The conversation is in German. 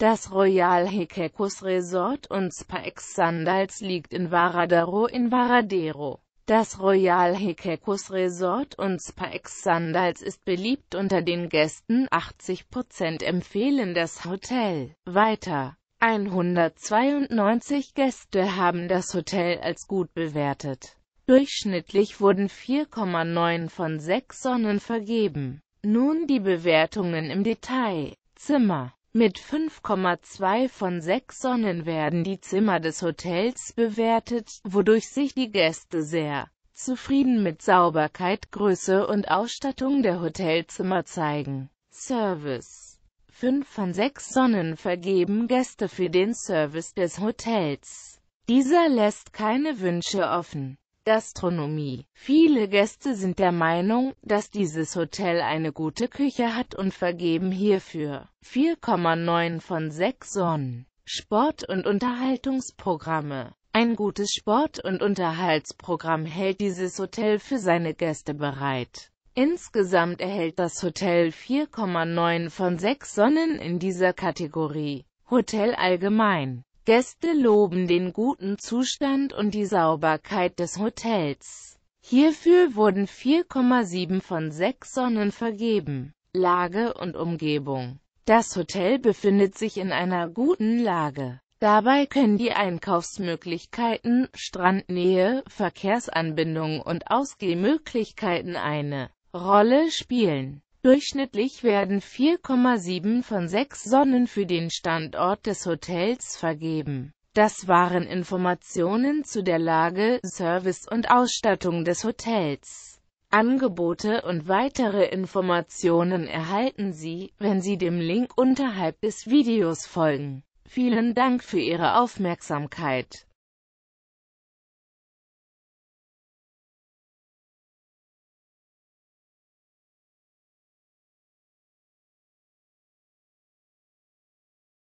Das Royal Hekekus Resort und Spa Ex Sandals liegt in Varadero in Varadero. Das Royal Hekekus Resort und Spa Ex Sandals ist beliebt unter den Gästen, 80% empfehlen das Hotel. Weiter. 192 Gäste haben das Hotel als gut bewertet. Durchschnittlich wurden 4,9 von 6 Sonnen vergeben. Nun die Bewertungen im Detail. Zimmer mit 5,2 von 6 Sonnen werden die Zimmer des Hotels bewertet, wodurch sich die Gäste sehr zufrieden mit Sauberkeit, Größe und Ausstattung der Hotelzimmer zeigen. Service 5 von 6 Sonnen vergeben Gäste für den Service des Hotels. Dieser lässt keine Wünsche offen. Gastronomie. Viele Gäste sind der Meinung, dass dieses Hotel eine gute Küche hat und vergeben hierfür 4,9 von 6 Sonnen. Sport- und Unterhaltungsprogramme Ein gutes Sport- und Unterhaltsprogramm hält dieses Hotel für seine Gäste bereit. Insgesamt erhält das Hotel 4,9 von 6 Sonnen in dieser Kategorie. Hotel allgemein Gäste loben den guten Zustand und die Sauberkeit des Hotels. Hierfür wurden 4,7 von 6 Sonnen vergeben. Lage und Umgebung Das Hotel befindet sich in einer guten Lage. Dabei können die Einkaufsmöglichkeiten, Strandnähe, Verkehrsanbindungen und Ausgehmöglichkeiten eine Rolle spielen. Durchschnittlich werden 4,7 von 6 Sonnen für den Standort des Hotels vergeben. Das waren Informationen zu der Lage, Service und Ausstattung des Hotels. Angebote und weitere Informationen erhalten Sie, wenn Sie dem Link unterhalb des Videos folgen. Vielen Dank für Ihre Aufmerksamkeit.